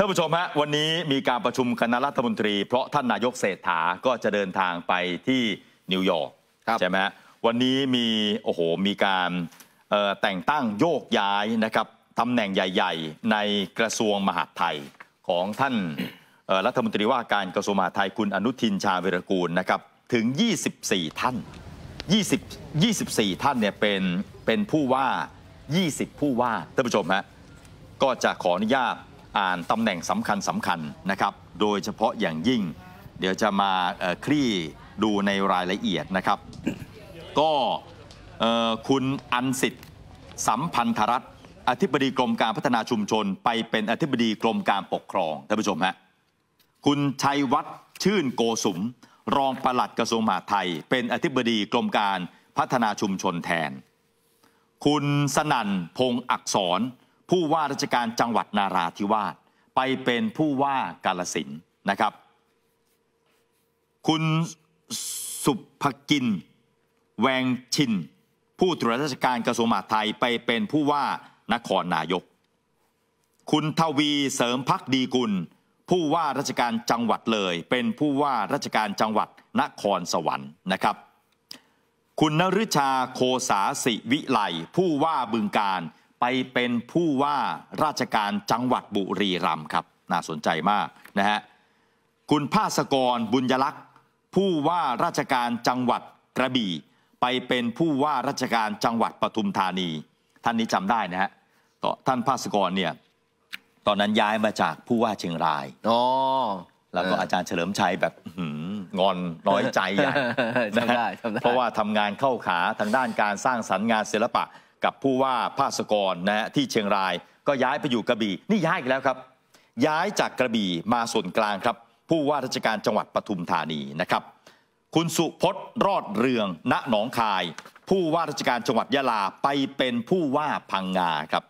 ท่านผู้ชมฮะวันนี้มีการประชุมคณะรัฐมนตรีเพราะท่านนายกเศรษฐาก็จะเดินทางไปที่นิวยอร์กใช่ไหมวันนี้มี โอ้โห มีการแต่งตั้งโยกย้ายนะครับตำแหน่งใหญ่ ๆ ในกระทรวงมหาดไทยของท่านรัฐมนตรีว่าการกระทรวงมหาดไทยคุณอนุทิน ชาญวิรกูลนะครับถึง 24 ท่าน20 24ท่านเนี่ยเป็นเป็นผู้ว่า 20 ผู้ว่าท่านผู้ชมฮะก็จะขออนุญาต่านตำแหน่งสำคัญสำคัญนะครับ โดยเฉพาะอย่างยิ่ง เดี๋ยวจะมาคลี่ดูในรายละเอียดนะครับ ก็คุณอันสิทธิ์สัมพันธรัตน์อธิบดีกรมการพัฒนาชุมชนไปเป็นอธิบดีกรมการปกครองท่านผู้ชมฮะคุณชัยวัฒน์ชื่นโกสุมรองปลัดกระทรวงมหาดไทย เป็นอธิบดีกรมการพัฒนาชุมชนแทน คุณสนั่นพงอักษรผู้ว่าราชการจังหวัดนาราธิวาสไปเป็นผู้ว่ากาลสินนะครับ คุณสุภกินแวงชินผู้ตรวจราชการกระทรวงมหาดไทย ไปเป็นผู้ว่านครนายก คุณทวีเสริมพักดีกุลผู้ว่าราชการจังหวัดเลย เป็นผู้ว่าราชการจังหวัดนครสวรรค์นะครับ คุณนฤชาโคสาสิวิไลผู้ว่าบึงการไปเป็นผู้ว่าราชการจังหวัดบุรีรัมย์ครับ น่าสนใจมากนะฮะคุณภาสกรบุญยลักษ์ผู้ว่าราชการจังหวัดกระบี่ไปเป็นผู้ว่าราชการจังหวัดปทุมธานี ท่านนี้จำได้นะฮะต่อท่านภาสกรเนี่ย ตอนนั้นย้ายมาจากผู้ว่าเชียงรายอ๋อแล้วก็อาจารย์เฉลิมชัยแบบงอนน้อยใจใหญ่เพราะว่าทำงานเข้าขาทางด้านการสร้างสรรค์งานศิลปะกับผู้ว่าภาสกรนะฮะที่เชียงราย ก็ย้ายไปอยู่กระบี่นี่ย้ายอีกแล้วครับ ย้ายจากกระบี่มาส่วนกลางครับ ผู้ว่าราชการจังหวัดปทุมธานีนะครับคุณสุพจน์รอดเรืองณหนองคาย ผู้ว่าราชการจังหวัดยะลาไปเป็นผู้ว่าพังงาครับ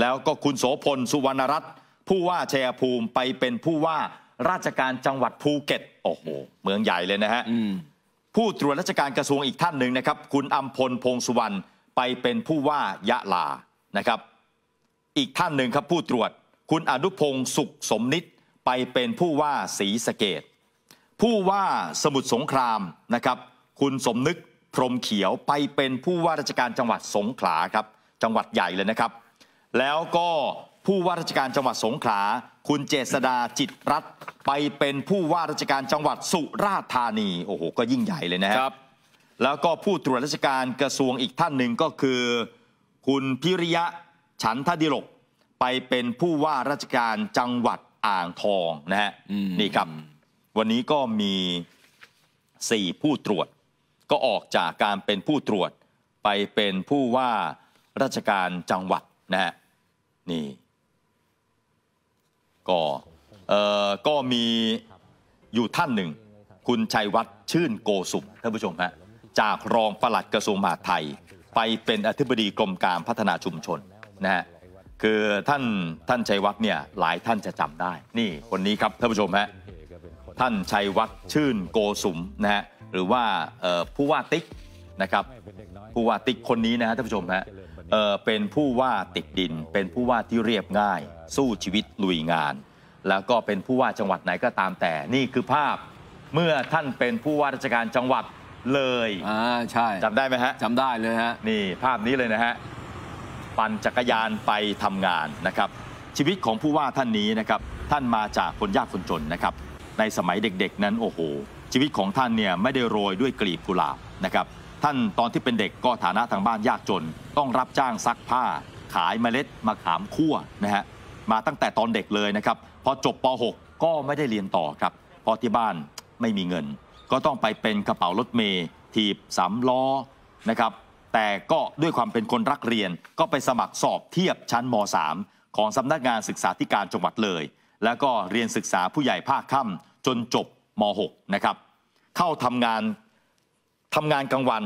แล้วก็คุณโสพลสุวรรณรัตน์ผู้ว่าชรยภูมิไปเป็นผู้ว่าราชการจังหวัดภูเก็ตโอ้โหเมืองใหญ่เลยนะฮะผู้ตรวจราชการกระทรวงอีกท่านหนึ่งนะครับ คุณอัมพลพงสุวรรณไปเป็นผู้ว่ายะลานะครับ อีกท่านหนึ่งครับผู้ตรวจคุณอนุพงศ์สุขสมนิตไปเป็นผู้ว่าศรีสะเกดผู้ว่าสมุทรสงครามนะครับ คุณสมนึกพรมเขียวไปเป็นผู้ว่าราชการจังหวัดสงขลาครับ จังหวัดใหญ่เลยนะครับ แล้วก็ผู้ว่าราชการจังหวัดสงขลาคุณเจษดาจิตรัตไปเป็นผู้ว่าราชการจังหวัดสุราษฎร์ธานีโอ้โหก็ยิ่งใหญ่เลยนะครับแล้วก็ผู้ตรวจราชการกระทรวงอีกท่านหนึ่งก็คือ คุณพิริยะฉันทดิลกไปเป็นผู้ว่าราชการจังหวัดอ่างทองนะฮะนี่ครับ วันนี้ก็มีสี่ผู้ตรวจ ก็ออกจากการเป็นผู้ตรวจ ไปเป็นผู้ว่าราชการจังหวัดนะฮะนี่ ก็เอ่อก็มีอยู่ท่านหนึ่งคุณชัยวัฒน์ชื่นโกสุมท่านผู้ชมฮะจากรองปลัดกระทรวงมหาดไทย ไปเป็นอธิบดีกรมการพัฒนาชุมชนนะฮะคือท่านท่านชัยวัฒน์เนี่ยหลายท่านจะจำได้ นี่คนนี้ครับท่านผู้ชมฮะท่านชัยวัฒน์ชื่น โกสุมนะฮะหรือว่าผู้ว่าติ๊กนะครับผู้ว่าติ๊กคนนี้นะฮะท่านผู้ชมฮะเป็นผู้ว่าติดดิน เป็นผู้ว่าที่เรียบง่าย สู้ชีวิตลุยงาน แล้วก็เป็นผู้ว่าจังหวัดไหนก็ตามแต่ นี่คือภาพเมื่อท่านเป็นผู้ว่าราชการจังหวัดเลยอ่าใช่จำได้ไหมฮะจำได้เลยฮะ นี่ภาพนี้เลยนะฮะ ปั่นจักรยานไปทำงานนะครับ ชีวิตของผู้ว่าท่านนี้นะครับ ท่านมาจากคนยากคนจนนะครับ ในสมัยเด็กๆนั้นโอ้โห ชีวิตของท่านเนี่ยไม่ได้โรยด้วยกลีบกุหลาบนะครับ ท่านตอนที่เป็นเด็กก็ฐานะทางบ้านยากจน ต้องรับจ้างซักผ้า ขายเมล็ดมะขามคั่วนะฮะ มาตั้งแต่ตอนเด็กเลยนะครับ พอจบป .6 ก็ไม่ได้เรียนต่อครับเพราะที่บ้านไม่มีเงินก็ต้องไปเป็นกระเป๋ารถเมย์ถีบสามล้อนะครับแต่ก็ด้วยความเป็นคนรักเรียนก็ไปสมัครสอบเทียบชั้นม .3 ของสำนักงานศึกษาธิการจังหวัดเลย แล้วก็เรียนศึกษาผู้ใหญ่ภาคค่ำจนจบม .6 นะครับเข้าทำงานทำงานกลางวัน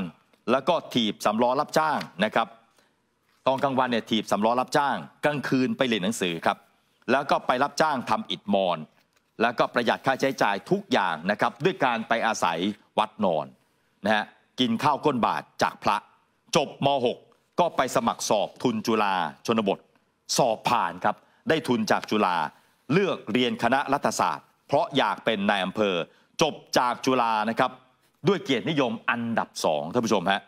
แล้วก็ถีบสำล้อรับจ้างนะครับ ตอนกลางวันเนี่ยถีบสำล้อรับจ้าง กลางคืนไปเรียนหนังสือครับแล้วก็ไปรับจ้างทำอิดมอนแล้วก็ประหยัดค่าใช้จ่ายทุกอย่างนะครับ ด้วยการไปอาศัยวัดนอนนะฮะกินข้าวก้นบาทจากพระ จบม .6 ก็ไปสมัครสอบทุนจุฬาชนบทสอบผ่านครับได้ทุนจากจุฬาเลือกเรียนคณะรัฐศาสตร์ เพราะอยากเป็นนายอำเภอจบจากจุฬานะครับด้วยเกียรตินิยมอันดับสองท่านผู้ชมฮะ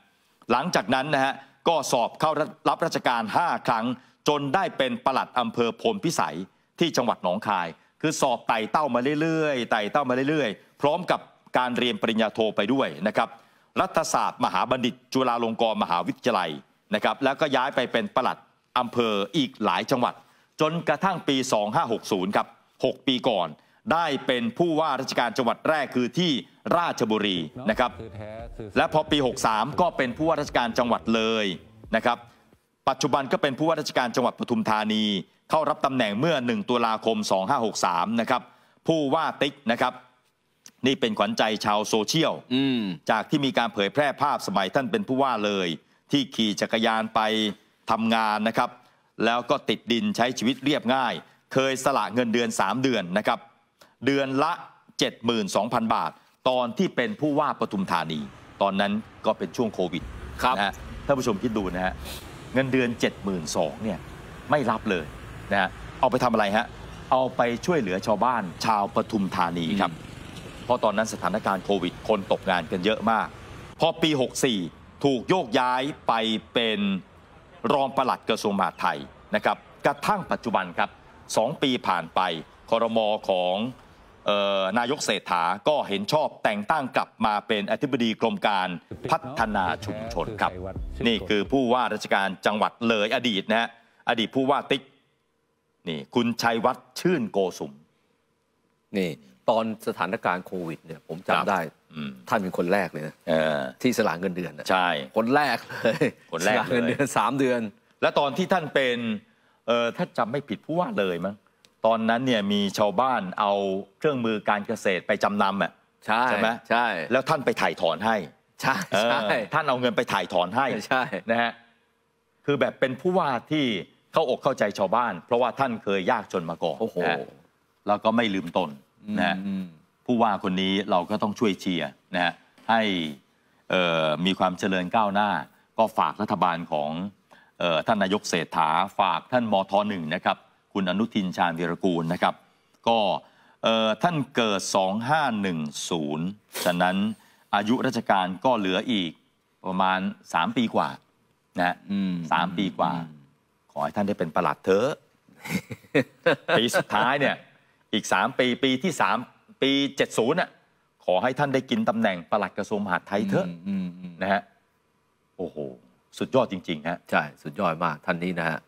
หลังจากนั้นนะฮะก็สอบเข้ารับราชการ 5 ครั้ง จนได้เป็นปลัดอำเภอพลพิสัยที่จังหวัดหนองคายคือสอบไต่เต้ามาเรื่อยๆ ไต่เต้ามาเรื่อยๆ พร้อมกับการเรียนปริญญาโทไปด้วยนะครับ รัฐศาสตร์มหาบัณฑิต จุฬาลงกรณ์มหาวิทยาลัยนะครับ แล้วก็ย้ายไปเป็นปลัดอำเภออีกหลายจังหวัด จนกระทั่งปี 2560ครับ 6 ปีก่อน ได้เป็นผู้ว่าราชการจังหวัดแรกคือที่ราชบุรีนะครับและพอปี 63 ก็เป็นผู้ว่าราชการจังหวัดเลยนะครับปัจจุบันก็เป็นผู้ว่าราชการจังหวัดปทุมธานีเข้ารับตำแหน่งเมื่อ 1ตุลาคม2563นะครับ ผู้ว่าติ๊กนะครับ นี่เป็นขวัญใจชาวโซเชียลจากที่มีการเผยแพร่ภาพสมัยท่านเป็นผู้ว่าเลย ที่ขี่จักรยานไปทำงานนะครับ แล้วก็ติดดินใช้ชีวิตเรียบง่าย เคยสละเงินเดือน 3 เดือนนะครับ เดือนละ 72,000 บาท ตอนที่เป็นผู้ว่าปทุมธานี ตอนนั้นก็เป็นช่วงโควิด ครับนะท่านผู้ชมคิดดูนะฮะเงินเดือน 72,000เนี่ยไม่รับเลยนะฮะเอาไปทำอะไรฮะ เอาไปช่วยเหลือชาวบ้านชาวปทุมธานีครับ เพราะตอนนั้นสถานการณ์โควิด คนตกงานกันเยอะมาก พอปี 64 ถูกโยกย้ายไปเป็นรองปลัดกระทรวงมหาดไทยนะครับ กระทั่งปัจจุบันครับสองปีผ่านไป คอรมอของออนายกเศรษฐา ก็เห็นชอบแต่งตั้งกลับมาเป็นอธิบดีกรมการพัฒนาชุมชนครับ นี่คือผู้ว่าราชการจังหวัดเลยอดีตนะฮะ อดีตผู้ว่าติ๊กนี่คุณชัยวัฒน์ชื่นโกสุม นี่ ตอนสถานการณ์โควิด เนี่ยผมจำได้ท่านเป็นคนแรกเลยนะที่สละเงินเดือนใช่คนแรกเลยคนแรกเงินเดือนสามเดือน และตอนที่ท่านเป็นเออถ้าจำไม่ผิดผู้ว่าเลยมั้งตอนนั้นเนี่ยมีชาวบ้านเอาเครื่องมือการเกษตรไปจำนำอ่ะใช่ไหมใช่ แล้วท่านไปถ่ายถอนให้ใช่ใช่ท่านเอาเงินไปถ่ายถอนให้ใช่นะฮะคือแบบเป็นผู้ว่าที่เข้าอกเข้าใจชาวบ้าน เพราะว่าท่านเคยยากจนมาก่อน โอ้โห แล้วก็ไม่ลืมตนนะผู้ว่าคนนี้เราก็ต้องช่วยเชียร์นะฮะ ให้มีความเจริญก้าวหน้า ก็ฝากรัฐบาลของท่านนายกเศรษฐา ฝากท่านมทหนึ่งนะครับ คุณอนุทินชาญวีรกูลนะครับ ก็ท่านเกิด 2510 ฉะนั้นอายุราชการก็เหลืออีกประมาณ 3 ปีกว่า นะสามปีกว่าขอให้ท่านได้เป็นประหลัดเถอะปีสุดท้ายเนี่ยอีกสามปีปีที่สามปีเจ็ดศูนย์อ่ะขอให้ท่านได้กินตำแหน่งประหลัดกระทรวงมหาดไทยเถอะนะฮะโอ้โห สุดยอดจริงๆฮะใช่ สุดยอดมาก ท่านนี้นะฮะ